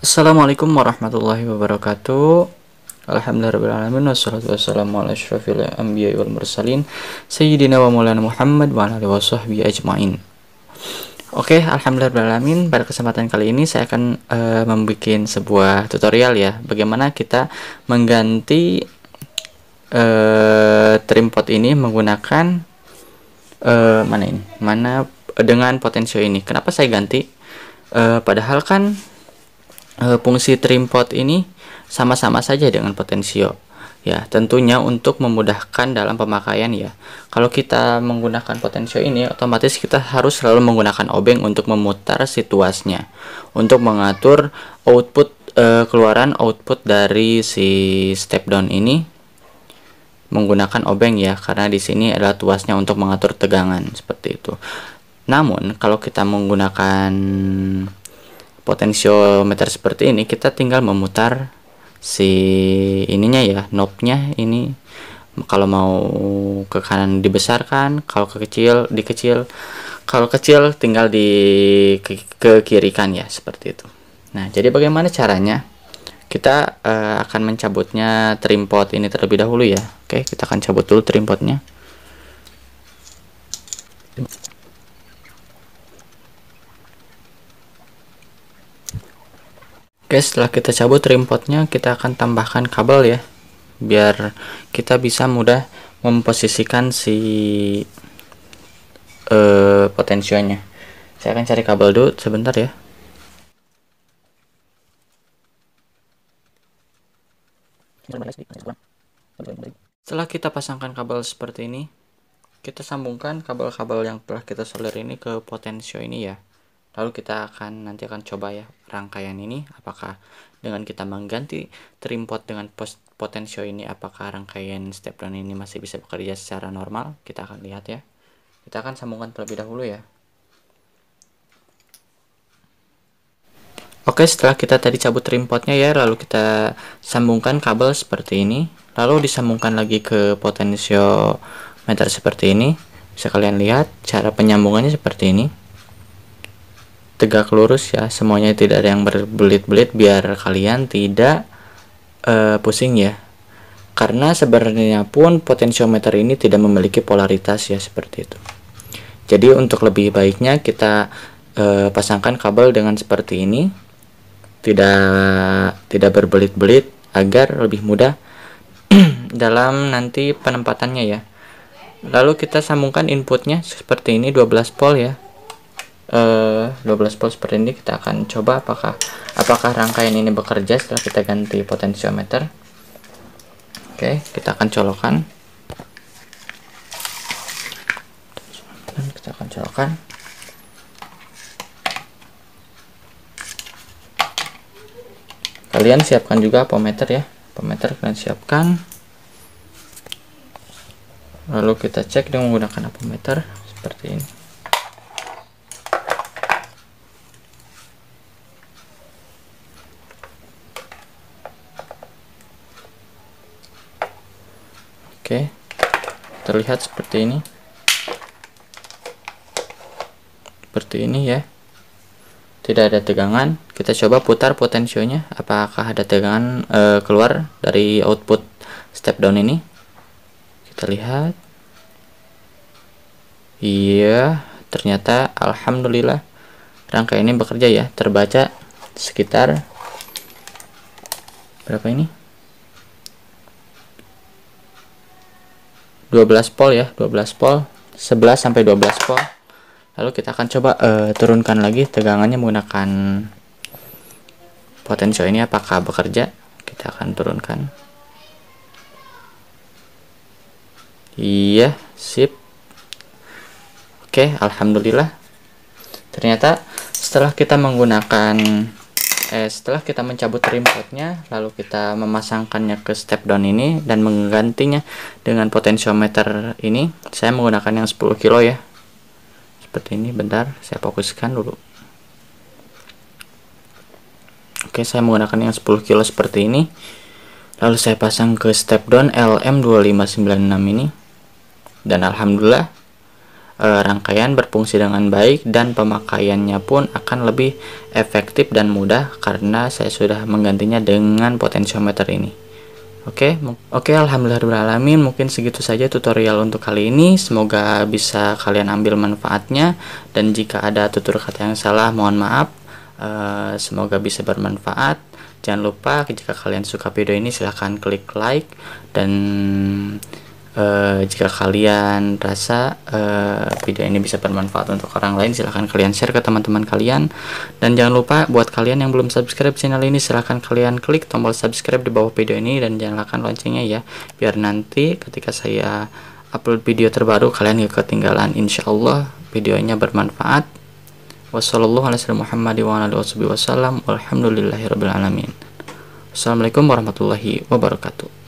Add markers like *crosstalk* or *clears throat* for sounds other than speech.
Assalamualaikum warahmatullahi wabarakatuh Alhamdulillahirrahmanirrahim Wassalatu wassalamu ala anbiya wal mursalin Sayyidina wa maulana Muhammad wa ala wa sahbihi ajma'in Oke, okay, alhamdulillahirrahmanirrahim Pada kesempatan kali ini saya akan uh, membuat sebuah tutorial ya Bagaimana kita mengganti uh, pot ini menggunakan uh, Mana ini? Mana dengan potensio ini Kenapa saya ganti? Uh, padahal kan Eh, fungsi trim pot ini sama-sama saja dengan potensio ya tentunya untuk memudahkan dalam pemakaian ya kalau kita menggunakan potensio ini otomatis kita harus selalu menggunakan obeng untuk memutar situasinya untuk mengatur output e, keluaran output dari si step down ini menggunakan obeng ya karena di sini adalah tuasnya untuk mengatur tegangan seperti itu namun kalau kita menggunakan potensiometer seperti ini kita tinggal memutar si ininya ya knobnya ini kalau mau ke kanan dibesarkan kalau ke kecil dikecil kalau kecil tinggal di ke, ke kiri kan ya seperti itu nah jadi bagaimana caranya kita uh, akan mencabutnya trim pot ini terlebih dahulu ya oke kita akan cabut dulu trim potnya Oke, setelah kita cabut rimpotnya, kita akan tambahkan kabel ya, biar kita bisa mudah memposisikan si uh, potensionya. Saya akan cari kabel dulu sebentar ya. Setelah kita pasangkan kabel seperti ini, kita sambungkan kabel-kabel yang telah kita solder ini ke potensio ini ya. Lalu kita akan nanti akan coba ya rangkaian ini apakah dengan kita mengganti trim dengan post potensio ini apakah rangkaian step down ini masih bisa bekerja secara normal? Kita akan lihat ya. Kita akan sambungkan terlebih dahulu ya. Oke, setelah kita tadi cabut trim ya, lalu kita sambungkan kabel seperti ini. Lalu disambungkan lagi ke potensio meter seperti ini. Bisa kalian lihat cara penyambungannya seperti ini tegak lurus ya semuanya tidak ada yang berbelit-belit biar kalian tidak uh, pusing ya karena sebenarnya pun potensiometer ini tidak memiliki polaritas ya seperti itu jadi untuk lebih baiknya kita uh, pasangkan kabel dengan seperti ini tidak tidak berbelit-belit agar lebih mudah *clears throat* dalam nanti penempatannya ya lalu kita sambungkan inputnya seperti ini 12 volt ya uh, eh, 12 volt seperti ini kita akan coba apakah apakah rangkaian ini bekerja setelah kita ganti potensiometer oke kita akan colokan kita akan colokan kalian siapkan juga pometer ya pometer kalian siapkan lalu kita cek dengan menggunakan apometer seperti ini Oke. Terlihat seperti ini. Seperti ini ya. Tidak ada tegangan. Kita coba putar potensionya apakah ada tegangan uh, keluar dari output step down ini. Kita lihat. Iya, ternyata alhamdulillah rangka ini bekerja ya, terbaca sekitar berapa ini? 12 pol ya 12 pol 11 sampai 12 pol lalu kita akan coba uh, turunkan lagi tegangannya menggunakan potensio ini apakah bekerja kita akan turunkan iya sip oke alhamdulillah ternyata setelah kita menggunakan eh, setelah kita mencabut trim potnya lalu kita memasangkannya ke step down ini dan menggantinya dengan potensiometer ini saya menggunakan yang 10 kilo ya seperti ini bentar saya fokuskan dulu oke saya menggunakan yang 10 kilo seperti ini lalu saya pasang ke step down LM2596 ini dan alhamdulillah Eh, rangkaian berfungsi dengan baik dan pemakaiannya pun akan lebih efektif dan mudah karena saya sudah menggantinya dengan potensiometer ini. Oke, okay? oke okay, alamin. mungkin segitu saja tutorial untuk kali ini. Semoga bisa kalian ambil manfaatnya dan jika ada tutur kata yang salah mohon maaf. Uh, semoga bisa bermanfaat. Jangan lupa jika kalian suka video ini silahkan klik like dan Uh, jika kalian rasa uh, video ini bisa bermanfaat untuk orang lain, silahkan kalian share ke teman-teman kalian. Dan jangan lupa buat kalian yang belum subscribe channel ini, silahkan kalian klik tombol subscribe di bawah video ini dan nyalakan loncengnya ya, biar nanti ketika saya upload video terbaru kalian gak ketinggalan. Insyaallah, videonya bermanfaat. Wassalamualaikum warahmatullahi wabarakatuh.